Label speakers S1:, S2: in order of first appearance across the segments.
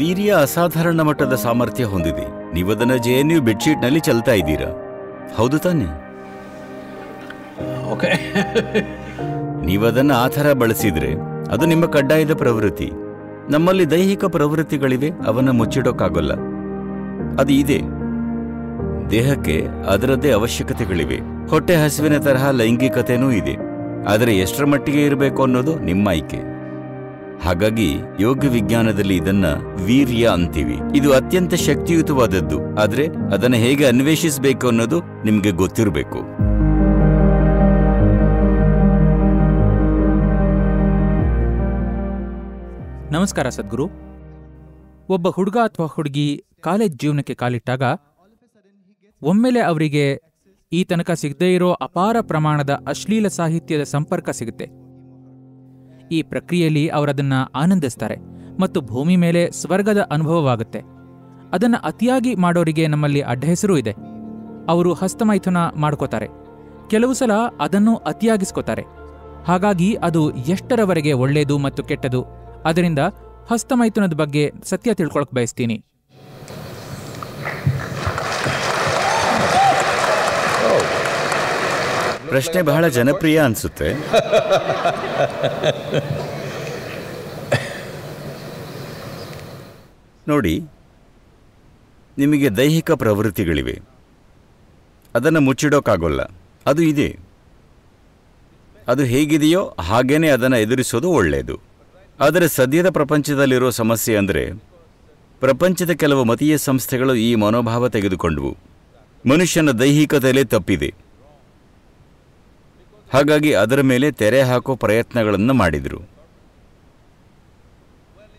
S1: Urea ಅಸಾಧಾರಣ ಮಟ್ಟದ ಸಾಮರ್ಥ್ಯ ಹೊಂದಿದೆ ನೀವದನ್ನ ಜೆ ಎನ್ ಯು ಬೆಡ್ಶೀಟ್ನಲ್ಲಿ ಚಲ್ತಾ ಇದ್ದೀರಾ ಹೌದು ತಾನೆ ಓಕೆ ನೀವದನ್ನು ಆ ಥರ ಬಳಸಿದ್ರೆ ಅದು ನಿಮ್ಮ ಕಡ್ಡಾಯದ ಪ್ರವೃತ್ತಿ ನಮ್ಮಲ್ಲಿ ದೈಹಿಕ ಪ್ರವೃತ್ತಿಗಳಿವೆ ಅವನ್ನ ಮುಚ್ಚಿಡೋಕ್ಕಾಗಲ್ಲ ಅದು ಇದೆ ದೇಹಕ್ಕೆ ಅದರದ್ದೇ ಅವಶ್ಯಕತೆಗಳಿವೆ ಹೊಟ್ಟೆ ಹಸುವಿನ ತರಹ ಲೈಂಗಿಕತೆನೂ ಇದೆ ಆದರೆ ಎಷ್ಟರ ಮಟ್ಟಿಗೆ ಇರಬೇಕು ಅನ್ನೋದು ನಿಮ್ಮ ಆಯ್ಕೆ ಹಾಗಾಗಿ ಯೋಗ ವಿಜ್ಞಾನದಲ್ಲಿ ಇದನ್ನ ವೀರ್ಯ ಅಂತೀವಿ ಇದು ಅತ್ಯಂತ ಶಕ್ತಿಯುತವಾದದ್ದು ಆದ್ರೆ ಅದನ್ನ ಹೇಗೆ ಅನ್ವೇಷಿಸಬೇಕು ಅನ್ನೋದು ನಿಮ್ಗೆ ಗೊತ್ತಿರಬೇಕು
S2: ನಮಸ್ಕಾರ ಸದ್ಗುರು ಒಬ್ಬ ಹುಡುಗ ಅಥವಾ ಹುಡುಗಿ ಕಾಲೇಜ್ ಜೀವನಕ್ಕೆ ಕಾಲಿಟ್ಟಾಗ ಒಮ್ಮೆಲೆ ಅವರಿಗೆ ಈ ತನಕ ಸಿಗದೇ ಇರೋ ಅಪಾರ ಪ್ರಮಾಣದ ಅಶ್ಲೀಲ ಸಾಹಿತ್ಯದ ಸಂಪರ್ಕ ಸಿಗುತ್ತೆ ಈ ಪ್ರಕ್ರಿಯೆಯಲ್ಲಿ ಅವರದನ್ನು ಆನಂದಿಸ್ತಾರೆ ಮತ್ತು ಭೂಮಿ ಮೇಲೆ ಸ್ವರ್ಗದ ಅನುಭವವಾಗುತ್ತೆ ಅದನ್ನು ಅತಿಯಾಗಿ ಮಾಡೋರಿಗೆ ನಮ್ಮಲ್ಲಿ ಅಡ್ಡ ಹೆಸರೂ ಇದೆ ಅವರು ಹಸ್ತಮೈಥುನ ಮಾಡ್ಕೋತಾರೆ ಕೆಲವು ಸಲ ಅದನ್ನು ಅತಿಯಾಗಿಸ್ಕೋತಾರೆ ಹಾಗಾಗಿ ಅದು ಎಷ್ಟರವರೆಗೆ ಒಳ್ಳೆಯದು ಮತ್ತು ಕೆಟ್ಟದು ಅದರಿಂದ ಹಸ್ತಮೈಥುನದ ಬಗ್ಗೆ ಸತ್ಯ ತಿಳ್ಕೊಳಕ್ ಬಯಸ್ತೀನಿ ಪ್ರಶ್ನೆ ಬಹಳ ಜನಪ್ರಿಯ ಅನಿಸುತ್ತೆ
S1: ನೋಡಿ ನಿಮಗೆ ದೈಹಿಕ ಪ್ರವೃತ್ತಿಗಳಿವೆ ಅದನ್ನು ಮುಚ್ಚಿಡೋಕ್ಕಾಗೋಲ್ಲ ಅದು ಇದೆ ಅದು ಹೇಗಿದೆಯೋ ಹಾಗೇ ಅದನ್ನು ಎದುರಿಸೋದು ಒಳ್ಳೆಯದು ಆದರೆ ಸದ್ಯದ ಪ್ರಪಂಚದಲ್ಲಿರೋ ಸಮಸ್ಯೆ ಅಂದರೆ ಪ್ರಪಂಚದ ಕೆಲವು ಮತೀಯ ಸಂಸ್ಥೆಗಳು ಈ ಮನೋಭಾವ ತೆಗೆದುಕೊಂಡವು ಮನುಷ್ಯನ ದೈಹಿಕತೆಯಲ್ಲೇ ತಪ್ಪಿದೆ ಹಾಗಾಗಿ ಅದರ ಮೇಲೆ ತೆರೆ ಹಾಕೋ ಪ್ರಯತ್ನಗಳನ್ನು ಮಾಡಿದರು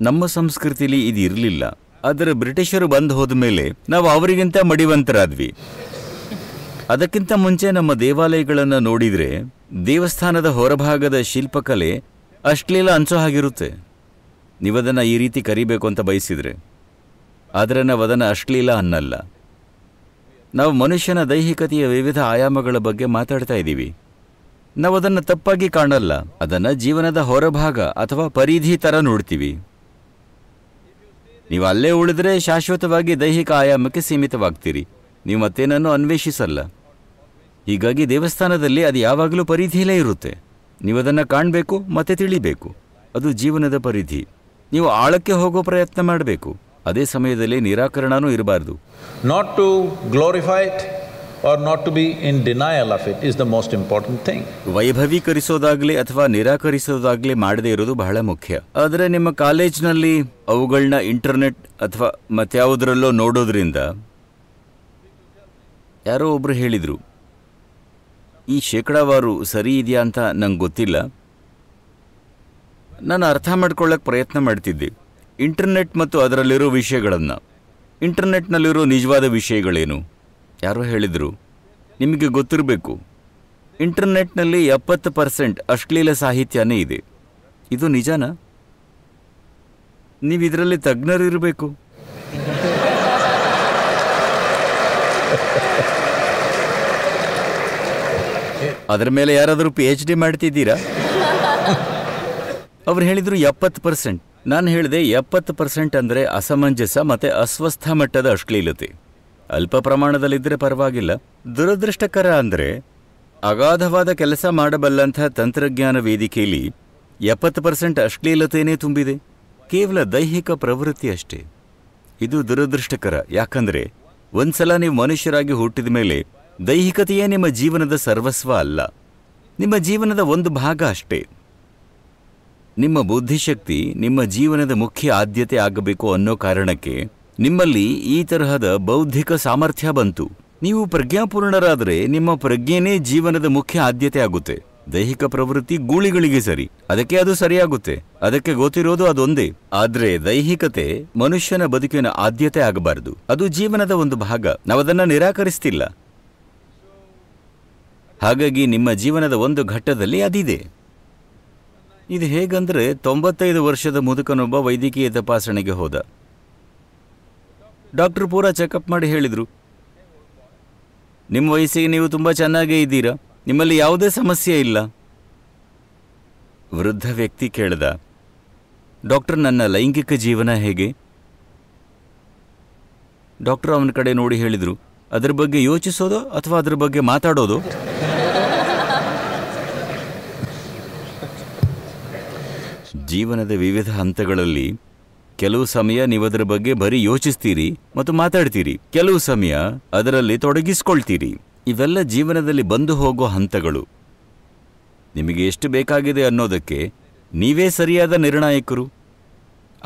S1: ನಮ್ಮ ಸಂಸ್ಕೃತಿಲಿ ಇದು ಇರಲಿಲ್ಲ ಆದರೆ ಬ್ರಿಟಿಷರು ಬಂದು ಹೋದ ಮೇಲೆ ನಾವು ಅವರಿಗಿಂತ ಮಡಿವಂತರಾದ್ವಿ ಅದಕ್ಕಿಂತ ಮುಂಚೆ ನಮ್ಮ ದೇವಾಲಯಗಳನ್ನು ನೋಡಿದರೆ ದೇವಸ್ಥಾನದ ಹೊರಭಾಗದ ಶಿಲ್ಪಕಲೆ ಅಶ್ಲೀಲ ಅನ್ಸೋ ಹಾಗಿರುತ್ತೆ ನೀವದನ್ನು ಈ ರೀತಿ ಕರಿಬೇಕು ಅಂತ ಬಯಸಿದರೆ ಆದರೆ ನಾವು ಅದನ್ನು ಅಶ್ಲೀಲ ಅನ್ನಲ್ಲ ನಾವು ಮನುಷ್ಯನ ದೈಹಿಕತೆಯ ವಿವಿಧ ಆಯಾಮಗಳ ಬಗ್ಗೆ ಮಾತಾಡ್ತಾ ಇದ್ದೀವಿ ನಾವು ಅದನ್ನು ತಪ್ಪಾಗಿ ಕಾಣಲ್ಲ ಅದನ್ನು ಜೀವನದ ಹೊರಭಾಗ ಅಥವಾ ಪರಿಧಿ ಥರ ನೋಡ್ತೀವಿ ನೀವು ಅಲ್ಲೇ ಉಳಿದ್ರೆ ಶಾಶ್ವತವಾಗಿ ದೈಹಿಕ ಆಯಾಮಕ್ಕೆ ಸೀಮಿತವಾಗ್ತೀರಿ ನೀವು ಮತ್ತೇನನ್ನು ಅನ್ವೇಷಿಸಲ್ಲ ಹೀಗಾಗಿ ದೇವಸ್ಥಾನದಲ್ಲಿ ಅದು ಯಾವಾಗಲೂ ಪರಿಧಿಯಲ್ಲೇ ಇರುತ್ತೆ ನೀವು ಅದನ್ನು ಕಾಣಬೇಕು ಮತ್ತೆ ತಿಳಿಬೇಕು ಅದು ಜೀವನದ ಪರಿಧಿ ನೀವು ಆಳಕ್ಕೆ ಹೋಗೋ ಪ್ರಯತ್ನ ಮಾಡಬೇಕು ಅದೇ ಸಮಯದಲ್ಲಿ ನಿರಾಕರಣನೂ ಇರಬಾರ್ದು not to glorify or not to be in denial of it is the most important thing. ವೈಭವೀಕರಿಸೋದಾಗ್ಲಿ ಅಥವಾ ನಿರಾಕರಿಸೋದಾಗ್ಲಿ ಮಾಡದೇ ಇರೋದು ಬಹಳ ಮುಖ್ಯ ಆದರೆ ನಿಮ್ಮ ಕಾಲೇಜ್ನಲ್ಲಿ ಅವುಗಳನ್ನ ಇಂಟರ್ನೆಟ್ ಅಥವಾ ಮತ್ಯಾವುದರಲ್ಲೋ ನೋಡೋದ್ರಿಂದ ಯಾರೋ ಒಬ್ರು ಹೇಳಿದರು ಈ ಶೇಕಡಾವಾರು ಸರಿ ಇದೆಯಾ ಅಂತ ನಂಗೆ ಗೊತ್ತಿಲ್ಲ ನಾನು ಅರ್ಥ ಮಾಡ್ಕೊಳ್ಳೋಕೆ ಪ್ರಯತ್ನ ಮಾಡ್ತಿದ್ದೆ ಇಂಟರ್ನೆಟ್ ಮತ್ತು ಅದರಲ್ಲಿರೋ ವಿಷಯಗಳನ್ನು ಇಂಟರ್ನೆಟ್ನಲ್ಲಿರೋ ನಿಜವಾದ ವಿಷಯಗಳೇನು ಯಾರೋ ಹೇಳಿದರು ನಿಮಗೆ ಗೊತ್ತಿರಬೇಕು ಇಂಟರ್ನೆಟ್ನಲ್ಲಿ ಎಪ್ಪತ್ತು ಪರ್ಸೆಂಟ್ ಅಶ್ಲೀಲ ಸಾಹಿತ್ಯನೇ ಇದೆ ಇದು ನಿಜನಾ ನೀವು ಇದರಲ್ಲಿ ತಜ್ಞರಿರಬೇಕು ಅದರ ಮೇಲೆ ಯಾರಾದರೂ ಪಿ ಎಚ್ ಡಿ ಮಾಡ್ತಿದ್ದೀರಾ ಅವ್ರು ಹೇಳಿದರು ಎಪ್ಪತ್ತು ಪರ್ಸೆಂಟ್ ನಾನು ಹೇಳಿದೆ ಎಪ್ಪತ್ತು ಪರ್ಸೆಂಟ್ ಅಂದರೆ ಅಸಮಂಜಸ ಮತ್ತು ಅಸ್ವಸ್ಥ ಮಟ್ಟದ ಅಶ್ಲೀಲತೆ ಅಲ್ಪ ಪ್ರಮಾಣದಲ್ಲಿದ್ದರೆ ಪರವಾಗಿಲ್ಲ ದುರದೃಷ್ಟಕರ ಅಂದರೆ ಅಗಾಧವಾದ ಕೆಲಸ ಮಾಡಬಲ್ಲಂಥ ತಂತ್ರಜ್ಞಾನ ವೇದಿಕೆಯಲ್ಲಿ ಎಪ್ಪತ್ತು ಪರ್ಸೆಂಟ್ ಅಶ್ಲೀಲತೆಯೇ ತುಂಬಿದೆ ಕೇವಲ ದೈಹಿಕ ಪ್ರವೃತ್ತಿ ಅಷ್ಟೇ ಇದು ದುರದೃಷ್ಟಕರ ಯಾಕಂದರೆ ಒಂದ್ಸಲ ನೀವು ಮನುಷ್ಯರಾಗಿ ಹುಟ್ಟಿದ ಮೇಲೆ ದೈಹಿಕತೆಯೇ ನಿಮ್ಮ ಜೀವನದ ಸರ್ವಸ್ವ ಅಲ್ಲ ನಿಮ್ಮ ಜೀವನದ ಒಂದು ಭಾಗ ಅಷ್ಟೇ ನಿಮ್ಮ ಬುದ್ಧಿಶಕ್ತಿ ನಿಮ್ಮ ಜೀವನದ ಮುಖ್ಯ ಆದ್ಯತೆ ಆಗಬೇಕು ಅನ್ನೋ ಕಾರಣಕ್ಕೆ ನಿಮ್ಮಲ್ಲಿ ಈ ತರಹದ ಬೌದ್ಧಿಕ ಸಾಮರ್ಥ್ಯ ಬಂತು ನೀವು ಪ್ರಜ್ಞಾಪೂರ್ಣರಾದರೆ ನಿಮ್ಮ ಪ್ರಜ್ಞೆನೇ ಜೀವನದ ಮುಖ್ಯ ಆದ್ಯತೆ ಆಗುತ್ತೆ ದೈಹಿಕ ಪ್ರವೃತ್ತಿ ಗೂಳಿಗಳಿಗೆ ಸರಿ ಅದಕ್ಕೆ ಅದು ಸರಿಯಾಗುತ್ತೆ ಅದಕ್ಕೆ ಗೊತ್ತಿರೋದು ಅದೊಂದೇ ಆದ್ರೆ ದೈಹಿಕತೆ ಮನುಷ್ಯನ ಬದುಕಿನ ಆದ್ಯತೆ ಆಗಬಾರದು ಅದು ಜೀವನದ ಒಂದು ಭಾಗ ನಾವದನ್ನ ನಿರಾಕರಿಸ್ತಿಲ್ಲ ಹಾಗಾಗಿ ನಿಮ್ಮ ಜೀವನದ ಒಂದು ಘಟ್ಟದಲ್ಲಿ ಅದಿದೆ ಇದು ಹೇಗಂದ್ರೆ ತೊಂಬತ್ತೈದು ವರ್ಷದ ಮುದುಕನೊಬ್ಬ ವೈದ್ಯಕೀಯ ತಪಾಸಣೆಗೆ ಹೋದ ಡಾಕ್ಟ್ರು ಪೂರಾ ಚೆಕಪ್ ಮಾಡಿ ಹೇಳಿದರು ನಿಮ್ಮ ವಯಸ್ಸಿಗೆ ನೀವು ತುಂಬ ಚೆನ್ನಾಗೇ ಇದ್ದೀರಾ ನಿಮ್ಮಲ್ಲಿ ಯಾವುದೇ ಸಮಸ್ಯೆ ಇಲ್ಲ ವೃದ್ಧ ವ್ಯಕ್ತಿ ಕೇಳಿದ ಡಾಕ್ಟರ್ ನನ್ನ ಲೈಂಗಿಕ ಜೀವನ ಹೇಗೆ ಡಾಕ್ಟರ್ ಅವನ ಕಡೆ ನೋಡಿ ಹೇಳಿದರು ಅದರ ಬಗ್ಗೆ ಯೋಚಿಸೋದು ಅಥವಾ ಅದರ ಬಗ್ಗೆ ಮಾತಾಡೋದು ಜೀವನದ ವಿವಿಧ ಹಂತಗಳಲ್ಲಿ ಕೆಲವು ಸಮಯ ನೀವು ಅದರ ಬಗ್ಗೆ ಬರೀ ಯೋಚಿಸ್ತೀರಿ ಮತ್ತು ಮಾತಾಡ್ತೀರಿ ಕೆಲವು ಸಮಯ ಅದರಲ್ಲಿ ತೊಡಗಿಸ್ಕೊಳ್ತೀರಿ ಇವೆಲ್ಲ ಜೀವನದಲ್ಲಿ ಬಂದು ಹೋಗೋ ಹಂತಗಳು ನಿಮಗೆ ಎಷ್ಟು ಬೇಕಾಗಿದೆ ಅನ್ನೋದಕ್ಕೆ ನೀವೇ ಸರಿಯಾದ ನಿರ್ಣಾಯಕರು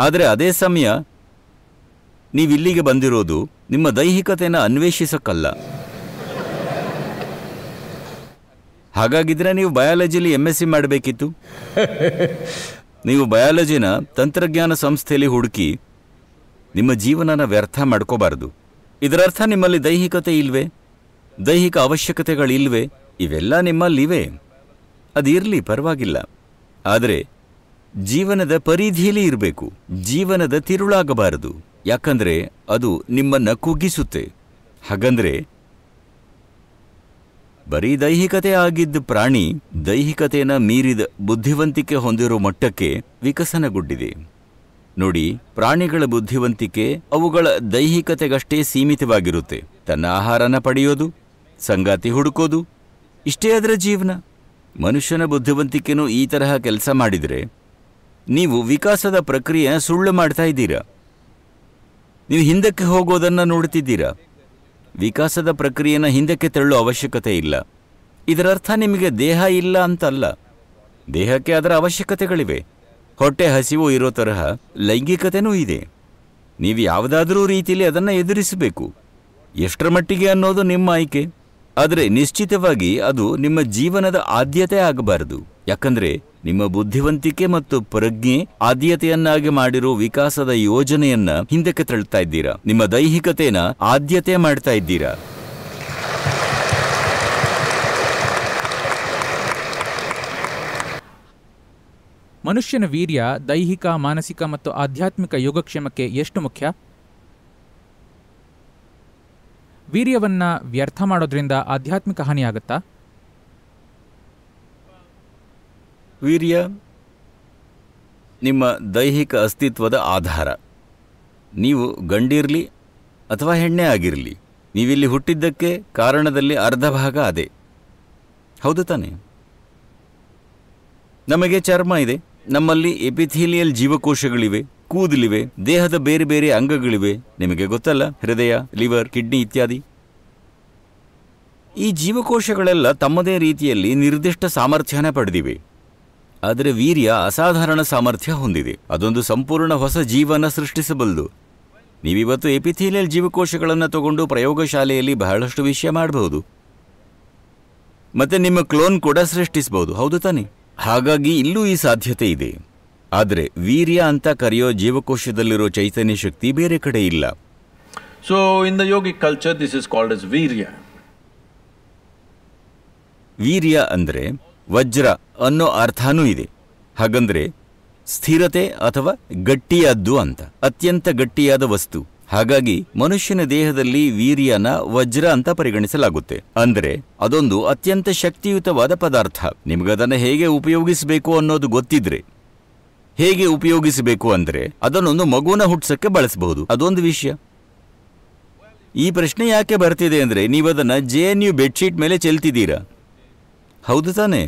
S1: ಆದರೆ ಅದೇ ಸಮಯ ನೀವಿಲ್ಲಿಗೆ ಬಂದಿರೋದು ನಿಮ್ಮ ದೈಹಿಕತೆಯನ್ನು ಅನ್ವೇಷಿಸಕ್ಕಲ್ಲ ಹಾಗಾಗಿದ್ರೆ ನೀವು ಬಯಾಲಜಿಲಿ ಎಮ್ ಎಸ್ ಸಿ ಮಾಡಬೇಕಿತ್ತು ನೀವು ಬಯಾಲಜಿನ ತಂತ್ರಜ್ಞಾನ ಸಂಸ್ಥೆಯಲ್ಲಿ ಹುಡುಕಿ ನಿಮ್ಮ ಜೀವನನ ವ್ಯರ್ಥ ಮಾಡ್ಕೋಬಾರದು ಇದರರ್ಥ ನಿಮ್ಮಲ್ಲಿ ದೈಹಿಕತೆ ಇಲ್ವೇ ದೈಹಿಕ ಅವಶ್ಯಕತೆಗಳಿಲ್ವೆ ಇವೆಲ್ಲ ನಿಮ್ಮಲ್ಲಿವೆ ಅದಿರಲಿ ಪರವಾಗಿಲ್ಲ ಆದರೆ ಜೀವನದ ಪರಿಧಿಯಲ್ಲಿ ಇರಬೇಕು ಜೀವನದ ತಿರುಳಾಗಬಾರದು ಯಾಕಂದರೆ ಅದು ನಿಮ್ಮನ್ನ ಕುಗ್ಗಿಸುತ್ತೆ ಹಾಗಂದ್ರೆ ಬರೀ ದೈಹಿಕತೆ ಆಗಿದ್ದ ಪ್ರಾಣಿ ದೈಹಿಕತೆನ ಮೀರಿದ ಬುದ್ಧಿವಂತಿಕೆ ಹೊಂದಿರೋ ಮಟ್ಟಕ್ಕೆ ವಿಕಸನಗೊಂಡಿದೆ ನೋಡಿ ಪ್ರಾಣಿಗಳ ಬುದ್ಧಿವಂತಿಕೆ ಅವುಗಳ ದೈಹಿಕತೆಗಷ್ಟೇ ಸೀಮಿತವಾಗಿರುತ್ತೆ ತನ್ನ ಆಹಾರನ ಪಡೆಯೋದು ಸಂಗಾತಿ ಹುಡುಕೋದು ಇಷ್ಟೇ ಅದರ ಜೀವನ ಮನುಷ್ಯನ ಬುದ್ಧಿವಂತಿಕೆನೂ ಈ ತರಹ ಕೆಲಸ ಮಾಡಿದರೆ ನೀವು ವಿಕಾಸದ ಪ್ರಕ್ರಿಯೆ ಸುಳ್ಳು ಮಾಡ್ತಾ ಇದ್ದೀರಾ ನೀವು ಹಿಂದಕ್ಕೆ ಹೋಗೋದನ್ನು ನೋಡ್ತಿದ್ದೀರಾ ವಿಕಾಸದ ಪ್ರಕ್ರಿಯೆನ ಹಿಂದಕ್ಕೆ ತೆರಳುವ ಅವಶ್ಯಕತೆ ಇಲ್ಲ ಇದರರ್ಥ ನಿಮಗೆ ದೇಹ ಇಲ್ಲ ಅಂತಲ್ಲ ದೇಹಕ್ಕೆ ಅದರ ಅವಶ್ಯಕತೆಗಳಿವೆ ಹೊಟ್ಟೆ ಹಸಿವು ಇರೋ ತರಹ ಲೈಂಗಿಕತೆನೂ ಇದೆ ನೀವು ಯಾವುದಾದರೂ ರೀತಿಯಲ್ಲಿ ಅದನ್ನು ಎದುರಿಸಬೇಕು ಎಷ್ಟರ ಮಟ್ಟಿಗೆ ಅನ್ನೋದು ನಿಮ್ಮ ಆಯ್ಕೆ ಆದರೆ ನಿಶ್ಚಿತವಾಗಿ ಅದು ನಿಮ್ಮ ಜೀವನದ ಆದ್ಯತೆ ಆಗಬಾರದು ಯಾಕಂದರೆ ನಿಮ್ಮ ಬುದ್ಧಿವಂತಿಕೆ ಮತ್ತು ಪ್ರಜ್ಞೆ ಆದ್ಯತೆಯನ್ನಾಗಿ ಮಾಡಿರೋ ವಿಕಾಸದ ಯೋಜನೆಯನ್ನ ಹಿಂದಕ್ಕೆ ತಳ್ತಾ ಇದ್ದೀರಾ ನಿಮ್ಮ ದೈಹಿಕತೆನ ಆದ್ಯತೆ ಮಾಡ್ತಾ ಇದ್ದೀರಾ
S2: ಮನುಷ್ಯನ ವೀರ್ಯ ದೈಹಿಕ ಮಾನಸಿಕ ಮತ್ತು ಆಧ್ಯಾತ್ಮಿಕ ಯೋಗಕ್ಷೇಮಕ್ಕೆ ಎಷ್ಟು ಮುಖ್ಯ ವೀರ್ಯವನ್ನು ವ್ಯರ್ಥ ಮಾಡೋದ್ರಿಂದ ಆಧ್ಯಾತ್ಮಿಕ ಹಾನಿಯಾಗುತ್ತಾ
S1: ವೀರ್ಯ ನಿಮ್ಮ ದೈಹಿಕ ಅಸ್ತಿತ್ವದ ಆಧಾರ ನೀವು ಗಂಡಿರಲಿ ಅಥವಾ ಹೆಣ್ಣೆ ಆಗಿರಲಿ ನೀವಿಲ್ಲಿ ಹುಟ್ಟಿದ್ದಕ್ಕೆ ಕಾರಣದಲ್ಲಿ ಅರ್ಧ ಭಾಗ ಅದೇ ಹೌದು ತಾನೆ ನಮಗೆ ಚರ್ಮ ಇದೆ ನಮ್ಮಲ್ಲಿ ಎಪಿಥೀಲಿಯಲ್ ಜೀವಕೋಶಗಳಿವೆ ಕೂದಲಿವೆ ದೇಹದ ಬೇರೆ ಬೇರೆ ಅಂಗಗಳಿವೆ ನಿಮಗೆ ಗೊತ್ತಲ್ಲ ಹೃದಯ ಲಿವರ್ ಕಿಡ್ನಿ ಇತ್ಯಾದಿ ಈ ಜೀವಕೋಶಗಳೆಲ್ಲ ತಮ್ಮದೇ ರೀತಿಯಲ್ಲಿ ನಿರ್ದಿಷ್ಟ ಸಾಮರ್ಥ್ಯನ ಪಡೆದಿವೆ ಆದರೆ ವೀರ್ಯ ಅಸಾಧಾರಣ ಸಾಮರ್ಥ್ಯ ಹೊಂದಿದೆ ಅದೊಂದು ಸಂಪೂರ್ಣ ಹೊಸ ಜೀವನ ಸೃಷ್ಟಿಸಬಲ್ಲದು ನೀವಿವತ್ತು ಎಪಿಥೀಲಿಯಲ್ ಜೀವಕೋಶಗಳನ್ನು ತಗೊಂಡು ಪ್ರಯೋಗಶಾಲೆಯಲ್ಲಿ ಬಹಳಷ್ಟು ವಿಷಯ ಮಾಡಬಹುದು ಮತ್ತೆ ನಿಮ್ಮ ಕ್ಲೋನ್ ಕೂಡ ಸೃಷ್ಟಿಸಬಹುದು ಹೌದು ತಾನೆ ಹಾಗಾಗಿ ಇಲ್ಲೂ ಈ ಸಾಧ್ಯತೆ ಇದೆ ಆದರೆ ವೀರ್ಯ ಅಂತ ಕರೆಯೋ ಜೀವಕೋಶದಲ್ಲಿರೋ ಚೈತನ್ಯ ಶಕ್ತಿ ಬೇರೆ ಕಡೆ ಇಲ್ಲ so in the yogic culture this is called ವೀರ್ಯ ವೀರ್ಯ ಅಂದರೆ ವಜ್ರ ಅನ್ನೋ ಅರ್ಥನೂ ಇದೆ ಹಾಗಂದ್ರೆ ಸ್ಥಿರತೆ ಅಥವಾ ಗಟ್ಟಿಯಾದ್ದು ಅಂತ ಅತ್ಯಂತ ಗಟ್ಟಿಯಾದ ವಸ್ತು ಹಾಗಾಗಿ ಮನುಷ್ಯನ ದೇಹದಲ್ಲಿ ವೀರ್ಯನ ವಜ್ರ ಅಂತ ಪರಿಗಣಿಸಲಾಗುತ್ತೆ ಅಂದ್ರೆ ಅದೊಂದು ಅತ್ಯಂತ ಶಕ್ತಿಯುತವಾದ ಪದಾರ್ಥ ನಿಮಗದನ್ನ ಹೇಗೆ ಉಪಯೋಗಿಸಬೇಕು ಅನ್ನೋದು ಗೊತ್ತಿದ್ರೆ ಹೇಗೆ ಉಪಯೋಗಿಸಬೇಕು ಅಂದ್ರೆ ಅದನ್ನೊಂದು ಮಗುವನ ಹುಟ್ಸಕ್ಕೆ ಬಳಸಬಹುದು ಅದೊಂದು ವಿಷಯ ಈ ಪ್ರಶ್ನೆ ಯಾಕೆ ಬರ್ತಿದೆ ಅಂದ್ರೆ ನೀವದನ್ನ ಜೆ ಎನ್ ಯು ಬೆಡ್ಶೀಟ್ ಮೇಲೆ ಚೆಲ್ತಿದ್ದೀರಾ ಹೌದು ತಾನೆ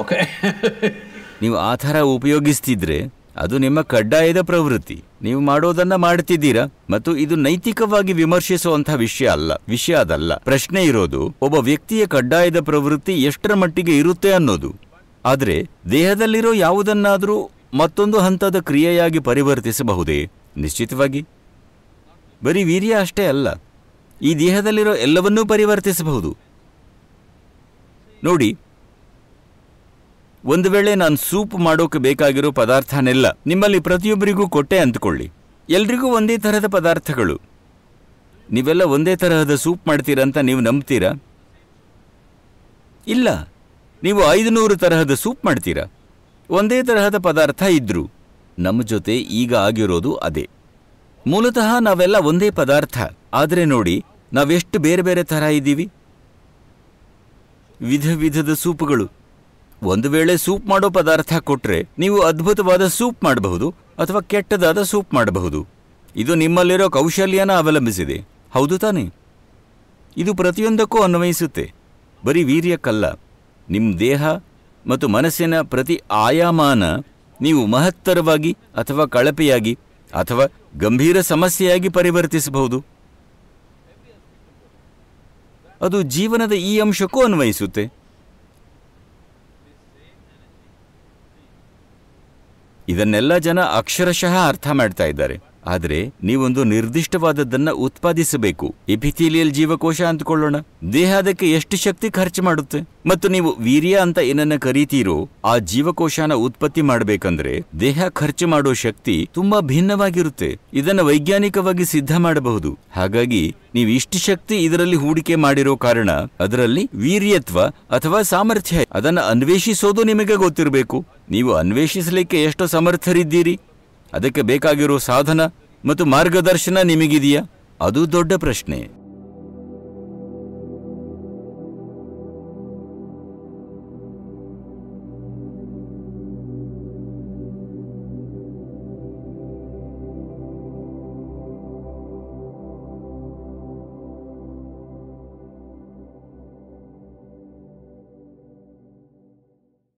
S1: ಓಕೆ ನೀವು ಆ ಥರ ಉಪಯೋಗಿಸ್ತಿದ್ರೆ ಅದು ನಿಮ್ಮ ಕಡ್ಡಾಯದ ಪ್ರವೃತ್ತಿ ನೀವು ಮಾಡೋದನ್ನ ಮಾಡ್ತಿದ್ದೀರಾ ಮತ್ತು ಇದು ನೈತಿಕವಾಗಿ ವಿಮರ್ಶಿಸುವಂತಹ ವಿಷಯ ಅಲ್ಲ ವಿಷಯ ಅದಲ್ಲ ಪ್ರಶ್ನೆ ಇರೋದು ಒಬ್ಬ ವ್ಯಕ್ತಿಯ ಕಡ್ಡಾಯದ ಪ್ರವೃತ್ತಿ ಎಷ್ಟರ ಮಟ್ಟಿಗೆ ಇರುತ್ತೆ ಅನ್ನೋದು ಆದರೆ ದೇಹದಲ್ಲಿರೋ ಯಾವುದನ್ನಾದರೂ ಮತ್ತೊಂದು ಹಂತದ ಕ್ರಿಯೆಯಾಗಿ ಪರಿವರ್ತಿಸಬಹುದೇ ನಿಶ್ಚಿತವಾಗಿ ಬರೀ ವೀರ್ಯ ಅಷ್ಟೇ ಅಲ್ಲ ಈ ದೇಹದಲ್ಲಿರೋ ಎಲ್ಲವನ್ನೂ ಪರಿವರ್ತಿಸಬಹುದು ನೋಡಿ ಒಂದು ವೇಳೆ ನಾನು ಸೂಪ್ ಮಾಡೋಕೆ ಬೇಕಾಗಿರೋ ಪದಾರ್ಥನೆಲ್ಲ ನಿಮ್ಮಲ್ಲಿ ಪ್ರತಿಯೊಬ್ಬರಿಗೂ ಕೊಟ್ಟೆ ಅಂದ್ಕೊಳ್ಳಿ ಎಲ್ರಿಗೂ ಒಂದೇ ತರಹದ ಪದಾರ್ಥಗಳು ನೀವೆಲ್ಲ ಒಂದೇ ತರಹದ ಸೂಪ್ ಮಾಡ್ತೀರಂತ ಅಂತ ನೀವು ನಂಬ್ತೀರಾ ಇಲ್ಲ ನೀವು ಐದುನೂರು ತರಹದ ಸೂಪ್ ಮಾಡ್ತೀರಾ ಒಂದೇ ತರಹದ ಪದಾರ್ಥ ಇದ್ರು ನಮ್ಮ ಜೊತೆ ಈಗ ಆಗಿರೋದು ಅದೇ ಮೂಲತಃ ನಾವೆಲ್ಲ ಒಂದೇ ಪದಾರ್ಥ ಆದರೆ ನೋಡಿ ನಾವೆಷ್ಟು ಬೇರೆ ಬೇರೆ ಥರ ಇದ್ದೀವಿ ವಿಧ ವಿಧದ ಸೂಪ್ಗಳು ಒಂದು ವೇಳೆ ಸೂಪ್ ಮಾಡೋ ಪದಾರ್ಥ ಕೊಟ್ರೆ ನೀವು ಅದ್ಭುತವಾದ ಸೂಪ್ ಮಾಡಬಹುದು ಅಥವಾ ಕೆಟ್ಟದಾದ ಸೂಪ್ ಮಾಡಬಹುದು ಇದು ನಿಮ್ಮಲ್ಲಿರೋ ಕೌಶಲ್ಯನ ಅವಲಂಬಿಸಿದೆ ಹೌದು ತಾನೇ ಇದು ಪ್ರತಿಯೊಂದಕ್ಕೂ ಅನ್ವಯಿಸುತ್ತೆ ಬರೀ ವೀರ್ಯಕ್ಕಲ್ಲ ನಿಮ್ಮ ದೇಹ ಮತ್ತು ಮನಸ್ಸಿನ ಪ್ರತಿ ಆಯಾಮಾನ ನೀವು ಮಹತ್ತರವಾಗಿ ಅಥವಾ ಕಳಪೆಯಾಗಿ ಅಥವಾ ಗಂಭೀರ ಸಮಸ್ಯೆಯಾಗಿ ಪರಿವರ್ತಿಸಬಹುದು ಅದು ಜೀವನದ ಈ ಅಂಶಕ್ಕೂ ಅನ್ವಯಿಸುತ್ತೆ ಇದನ್ನೆಲ್ಲ ಜನ ಅಕ್ಷರಶಃ ಅರ್ಥ ಮಾಡ್ತಾ ಇದ್ದಾರೆ ಆದರೆ ನೀವೊಂದು ನಿರ್ದಿಷ್ಟವಾದದ್ದನ್ನ ಉತ್ಪಾದಿಸಬೇಕು ಎಪಿಥೀಲಿಯಲ್ ಜೀವಕೋಶ ಅಂದ್ಕೊಳ್ಳೋಣ ದೇಹ ಅದಕ್ಕೆ ಎಷ್ಟು ಶಕ್ತಿ ಖರ್ಚು ಮಾಡುತ್ತೆ ಮತ್ತು ನೀವು ವೀರ್ಯ ಅಂತ ಏನನ್ನ ಕರೀತೀರೋ ಆ ಜೀವಕೋಶನ ಉತ್ಪತ್ತಿ ಮಾಡಬೇಕಂದ್ರೆ ದೇಹ ಖರ್ಚು ಮಾಡೋ ಶಕ್ತಿ ತುಂಬಾ ಭಿನ್ನವಾಗಿರುತ್ತೆ ಇದನ್ನ ವೈಜ್ಞಾನಿಕವಾಗಿ ಸಿದ್ಧ ಮಾಡಬಹುದು ಹಾಗಾಗಿ ನೀವು ಇಷ್ಟು ಶಕ್ತಿ ಇದರಲ್ಲಿ ಹೂಡಿಕೆ ಮಾಡಿರೋ ಕಾರಣ ಅದರಲ್ಲಿ ವೀರ್ಯತ್ವ ಅಥವಾ ಸಾಮರ್ಥ್ಯ ಅದನ್ನ ಅನ್ವೇಷಿಸೋದು ನಿಮಗೆ ಗೊತ್ತಿರಬೇಕು ನೀವು ಅನ್ವೇಷಿಸಲಿಕ್ಕೆ ಎಷ್ಟು ಸಮರ್ಥರಿದ್ದೀರಿ ಅದಕ್ಕೆ ಬೇಕಾಗಿರೋ ಸಾಧನ ಮತ್ತು ಮಾರ್ಗದರ್ಶನ ನಿಮಗಿದೆಯಾ ಅದು ದೊಡ್ಡ ಪ್ರಶ್ನೆ